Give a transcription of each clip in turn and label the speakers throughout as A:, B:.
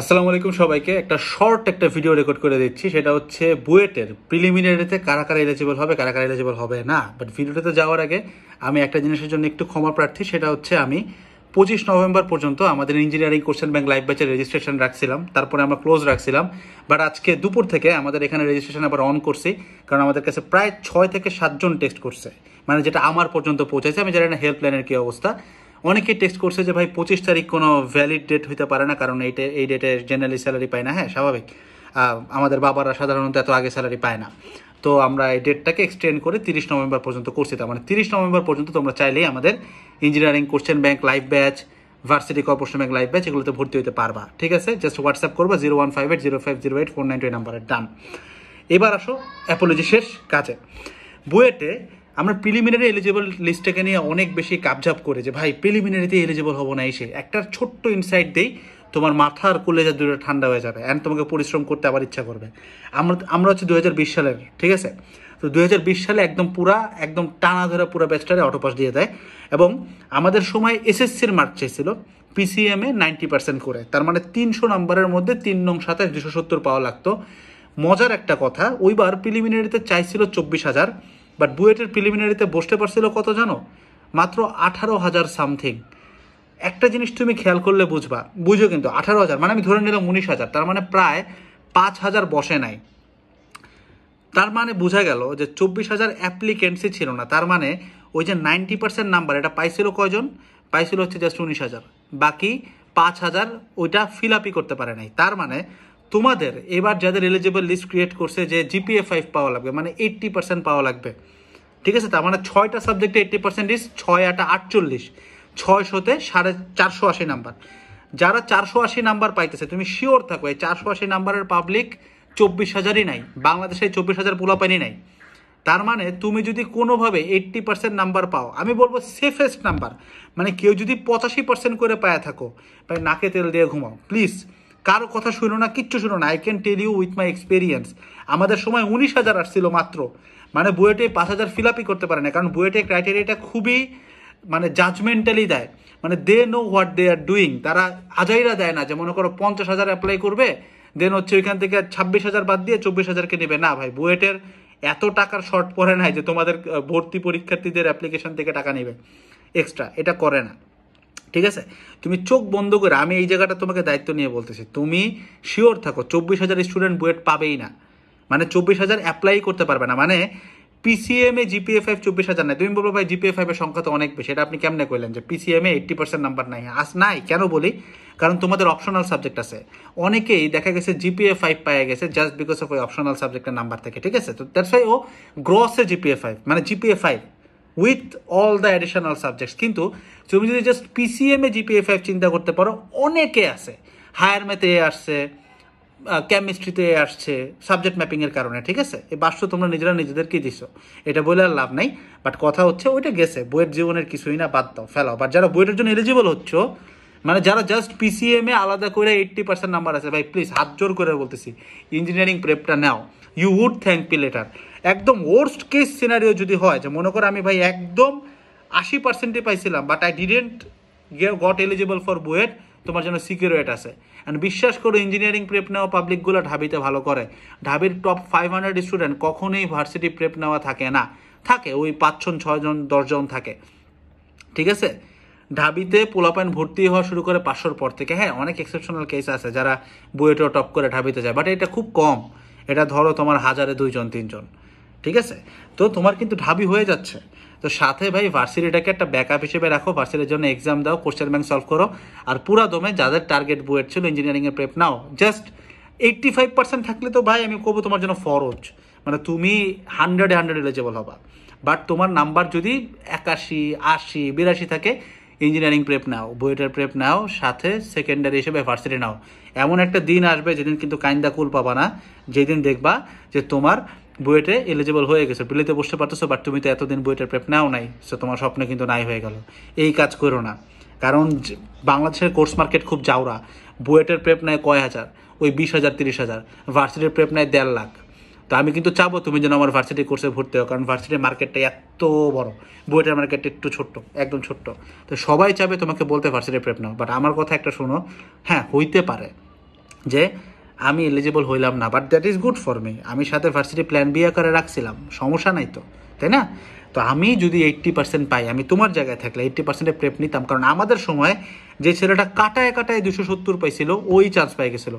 A: আসসালামু আলাইকুম সবাইকে একটা শর্ট একটা ভিডিও রেকর্ড করে দিচ্ছি সেটা হচ্ছে বুয়েটের প্রিলিমিনারিতে কারা কারা এলিজিবল হবে কারা কারা এলিজিবল হবে না বাট ভিডিওটাতে যাওয়ার আগে আমি একটা জিনিসের জন্য একটু ক্ষমা প্রার্থী সেটা হচ্ছে আমি পঁচিশ নভেম্বর পর্যন্ত আমাদের ইঞ্জিনিয়ারিং কোশ্চেন ব্যাংক লাইভ ব্যাচের রেজিস্ট্রেশন রাখছিলাম তারপরে আমরা ক্লোজ রাখছিলাম বাট আজকে দুপুর থেকে আমাদের এখানে রেজিস্ট্রেশন আবার অন করছি কারণ আমাদের কাছে প্রায় ছয় থেকে সাতজন টেস্ট করছে মানে যেটা আমার পর্যন্ত পৌঁছেছে আমি জানি না হেল্পলাইনের কী অবস্থা অনেকে টেক্সট করছে যে ভাই পঁচিশ তারিখ কোনো ভ্যালিড ডেট হইতে পারে না কারণ এইটা এই ডেটে জেনারেলি স্যালারি পায় না হ্যাঁ স্বাভাবিক আমাদের বাবারা সাধারণত এত আগে স্যালারি পায় না তো আমরা এই ডেটটাকে এক্সটেন্ড করে তিরিশ নভেম্বর পর্যন্ত করছি তার মানে তিরিশ নভেম্বর পর্যন্ত তোমরা চাইলেই আমাদের engineering question bank live batch varsity corporation bank live batch এগুলোতে ভর্তি হতে পারবা ঠিক আছে জাস্ট হোয়াটসঅ্যাপ করবো zero one five eight zero five zero eight four nine two নাম্বারের ডান এবার আসো অ্যাপোলজি শেষ কাজে বুয়েটে আমরা প্রিলিমিনারি এলিজিবল লিস্টটাকে নিয়ে অনেক বেশি কাপঝাপ করে যে ভাই প্রিলিমিনারিতে এলিজিবল হবো না এসে একটা ছোট্ট ইনসাইট দেই তোমার মাথার যা দুটো ঠান্ডা হয়ে যাবে অ্যান্ড তোমাকে পরিশ্রম করতে আবার ইচ্ছা করবে আমরা আমরা হচ্ছে দু সালের ঠিক আছে তো দু সালে একদম পুরা একদম টানা ধরে পুরো ব্যাচটারে অটোপাস দিয়ে দেয় এবং আমাদের সময় এসএসসির মার্ক চাইছিল পিসিএমে নাইনটি পার্সেন্ট করে তার মানে তিনশো নম্বরের মধ্যে তিন নং সাতাশ দুশো সত্তর পাওয়া লাগতো মজার একটা কথা ওইবার প্রিলিমিনারিতে চাইছিল চব্বিশ হাজার বাট বুয়েটের প্রিলিমিনারিতে বসতে পারছিল কত জানো মাত্র আঠারো হাজার সামথিং একটা জিনিস তুমি খেয়াল করলে বুঝবা বুঝো কিন্তু আঠারো হাজার মানে আমি ধরে নিলাম উনিশ হাজার তার মানে প্রায় পাঁচ হাজার বসে নাই তার মানে বোঝা গেল যে চব্বিশ হাজার অ্যাপ্লিকেন্সি ছিল না তার মানে ওই যে নাইনটি পার্সেন্ট নাম্বার এটা পাইছিল কয়জন পাইছিল হচ্ছে জাস্ট উনিশ হাজার বাকি পাঁচ হাজার ওইটা ফিল আপই করতে পারে নাই তার মানে তোমাদের এবার যাদের এলিজিবল লিস্ট ক্রিয়েট করছে যে জিপিএ ফাইভ পাওয়া লাগবে মানে এইট্টি পার্সেন্ট পাওয়া লাগবে ঠিক আছে তার মানে ছয়টা সাবজেক্টে এইট্টি পার্সেন্ট লিস্ট ছয় আটা আটচল্লিশ ছয়শোতে সাড়ে চারশো আশি নাম্বার যারা চারশো আশি নাম্বার পাইতেছে তুমি শিওর থাকো এই চারশো আশি নাম্বারের পাবলিক চব্বিশ হাজারই নাই বাংলাদেশে চব্বিশ হাজার পোলাপানি নাই তার মানে তুমি যদি কোনোভাবে এইট্টি পার্সেন্ট নাম্বার পাও আমি বলবো সেফেস্ট নাম্বার মানে কেউ যদি পঁচাশি পার্সেন্ট করে পায়া থাকো নাকে তেল দিয়ে ঘুমাও প্লিজ কারো কথা শুনো না কিচ্ছু শুনো না I can tell you with my experience আমাদের সময় উনিশ হাজার আসছিল মাত্র মানে বুয়েটে পাঁচ হাজার ফিল আপই করতে পারে না কারণ বুয়েটে ক্রাইটেরিয়াটা খুবই মানে জাজমেন্টালি দেয় মানে they know what they are doing তারা আজাইরা দেয় না যে মনে করো পঞ্চাশ হাজার অ্যাপ্লাই করবে দেন হচ্ছে ওইখান থেকে ছাব্বিশ হাজার বাদ দিয়ে চব্বিশ হাজারকে নেবে না ভাই বুয়েটের এত টাকার শর্ট পড়ে নাই যে তোমাদের ভর্তি পরীক্ষার্থীদের অ্যাপ্লিকেশন থেকে টাকা নেবে এক্সট্রা এটা করে না ঠিক আছে তুমি চোখ বন্ধ করে আমি এই জায়গাটা তোমাকে দায়িত্ব নিয়ে বলতেছি তুমি শিওর থাকো চব্বিশ হাজার স্টুডেন্ট বুয়েট পাবেই না মানে চব্বিশ হাজার অ্যাপ্লাই করতে পারবে না মানে পিসিএমএ জিপিএ ফাইভ চব্বিশ হাজার নাই তুমি বলবো ভাই জিপিএ ফাইভের সংখ্যা তো অনেক বেশি এটা আপনি কেমনে করলেন যে এ এইট্টি পার্সেন্ট নাম্বার নাই আস নাই কেন বলি কারণ তোমাদের অপশনাল সাবজেক্ট আছে অনেকেই দেখা গেছে জিপিএ ফাইভ পাই গেছে জাস্ট বিকজ অফ ওই অপশনাল সাবজেক্টের নাম্বার থেকে ঠিক আছে তো দ্যাটস ওয়াই ও গ্রসে জিপিএ ফাইভ মানে GPA five with all the additional subjects কিন্তু তুমি যদি জাস্ট পিসিএমএ জিপিএ ফাইভ চিন্তা করতে পারো অনেকে আছে হায়ার ম্যাথে আসছে কেমিস্ট্রিতে আসছে সাবজেক্ট ম্যাপিংয়ের কারণে ঠিক আছে এই বাস্য তোমরা নিজেরা নিজেদেরকেই দিছো এটা বলে আর লাভ নাই বাট কথা হচ্ছে ওইটা গেছে বইয়ের জীবনের কিছুই না বাদ দাও ফেলাও বাট যারা বইটার জন্য এলিজিবল হচ্ছ মানে যারা জাস্ট পিসিএমে আলাদা করে এইট্টি পার্সেন্ট নাম্বার আছে ভাই প্লিজ হাত জোর করে বলতেছি ইঞ্জিনিয়ারিং প্রেপটা now you would thank me later একদম ওয়ার্স্ট কেস সিনারিও যদি হয় যে মনে করো আমি ভাই একদম আশি পার্সেন্টে পাইছিলাম but I didn't got eligible for BUET তোমার জন্য সিকিউরিট আছে অ্যান্ড বিশ্বাস করো ইঞ্জিনিয়ারিং প্রেপ নেওয়া পাবলিকগুলো ঢাবিতে ভালো করে ঢাবির টপ ফাইভ হান্ড্রেড স্টুডেন্ট কখনোই ভার্সিটি প্রেপ নেওয়া থাকে না থাকে ওই পাঁচজন ছয়জন দশজন থাকে ঠিক আছে ঢাবিতে পোলাপাইন ভর্তি হওয়া শুরু করে পাঁচশোর পর থেকে হ্যাঁ অনেক এক্সেপশনাল কেস আছে যারা বুয়েটও e টপ করে ঢাবিতে যায় বাট এটা খুব কম এটা ধরো তোমার হাজারে দুইজন তিনজন ঠিক আছে তো তোমার কিন্তু ঢাবি হয়ে যাচ্ছে তো সাথে ভাই ভার্সিটিটাকে একটা ব্যাকআপ হিসেবে রাখো ভার্সিটির জন্য এক্সাম দাও কোশ্চেন ব্যাংক সলভ করো আর পুরা দমে যাদের টার্গেট বুয়েট ছিল ইঞ্জিনিয়ারিংয়ের prep now just eighty five percent থাকলে তো ভাই আমি করবো তোমার জন্য ফরজ মানে তুমি হান্ড্রেডে হান্ড্রেড এলিজেবল হবা বাট তোমার নাম্বার যদি একাশি আশি বিরাশি থাকে ইঞ্জিনিয়ারিং প্রেপ নাও বুয়েটের প্রেপ নাও সাথে সেকেন্ডারি হিসেবে ভার্সিটি নাও এমন একটা দিন আসবে যেদিন কিন্তু কাইন্দা কুল পাবা না যেদিন দেখবা যে তোমার বুয়েটে এলিজিবল হয়ে গেছো বিলিতে বসতে পারতেছো বাট তুমি তো এতদিন বুয়েটের প্রেপ নাও নাই সে তোমার স্বপ্ন কিন্তু নাই হয়ে গেল এই কাজ করো না কারণ বাংলাদেশের কোর্স মার্কেট খুব যাওরা বুয়েটের প্রেপ নেয় কয় হাজার ওই বিশ হাজার তিরিশ হাজার ভার্সিটির প্রেপ নেয় দেড় লাখ তো আমি কিন্তু চাবো তুমি যেন আমার ভার্সিটি কোর্সে ভর্তি হও কারণ ভার্সিটির মার্কেটটা এত বড় বুয়েটের মার্কেট একটু ছোট্ট একদম ছোট্ট তো সবাই চাবে তোমাকে বলতে ভার্সিটির প্রেপ নাও বাট আমার কথা একটা শোনো হ্যাঁ হইতে পারে যে আমি এলিজিবল হইলাম না but that is good for me আমি সাথে ভার্সিটি প্ল্যান বি আকারে রাখছিলাম সমস্যা নাই তো তাই না তো আমি যদি এইট্টি পার্সেন্ট পাই আমি তোমার জায়গায় থাকলে এইট্টি পার্সেন্টের প্রেপ নিতাম কারণ আমাদের সময় যে ছেলেটা কাটায় কাটায় দুশো সত্তর পাইছিল ওই চান্স পাই গেছিল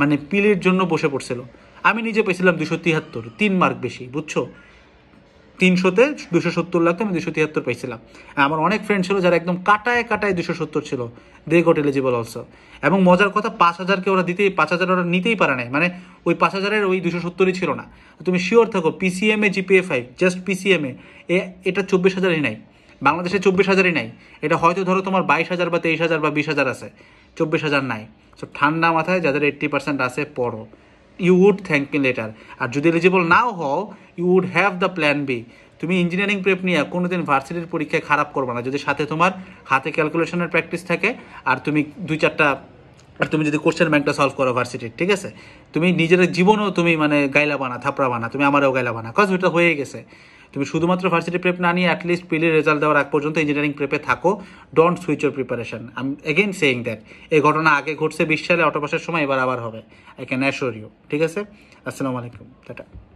A: মানে পিলের জন্য বসে পড়ছিল আমি নিজে পেয়েছিলাম দুশো তিয়াত্তর তিন মার্ক বেশি বুঝছো তিনশোতে দুশো সত্তর লাগতো আমি দুশো তিয়াত্তর পাইছিলাম আমার অনেক ফ্রেন্ড ছিল যারা একদম কাটায় কাটায় দুশো সত্তর ছিল দে গট এলিজিবল অলসো এবং মজার কথা পাঁচ হাজারকে ওরা দিতেই পাঁচ হাজার ওরা নিতেই পারে নাই মানে ওই পাঁচ হাজারের ওই দুশো সত্তরই ছিল না তুমি শিওর থাকো PCMA GPA five just PCMA এ এটা চব্বিশ হাজারই নাই বাংলাদেশে চব্বিশ হাজারই নাই এটা হয়তো ধরো তোমার বাইশ হাজার বা তেইশ হাজার বা বিশ হাজার আছে চব্বিশ হাজার নাই সো ঠান্ডা মাথায় যাদের এইট্টি পার্সেন্ট আছে পড়ো you would thank me later আর যদি এলিজিবল নাও হও you would have the plan B তুমি ইঞ্জিনিয়ারিং প্রেপ নিয়ে কোনো দিন ভার্সিটির পরীক্ষায় খারাপ করবে না যদি সাথে তোমার হাতে ক্যালকুলেশনের প্র্যাকটিস থাকে আর তুমি দুই চারটা আর তুমি যদি কোশ্চেন ব্যাংকটা সলভ করো ভার্সিটির ঠিক আছে তুমি নিজের জীবনও তুমি মানে গাইলা বানা থাপড়া বানা তুমি আমারও গাইলা বানা কজ এটা হয়ে গেছে তুমি শুধুমাত্র ভার্সিটি প্রেপ না নিয়ে অ্যাটলিস্ট পিলির রেজাল্ট দেওয়ার আগ পর্যন্ত ইঞ্জিনিয়ারিং প্রেপে থাকো don't switch your preparation I'm again saying that এই ঘটনা আগে ঘটছে বিশ সালে অটোপাসের সময় এবার আবার হবে আই ক্যান অ্যাশোর ইউ ঠিক আছে আসসালামু আলাইকুম টাটা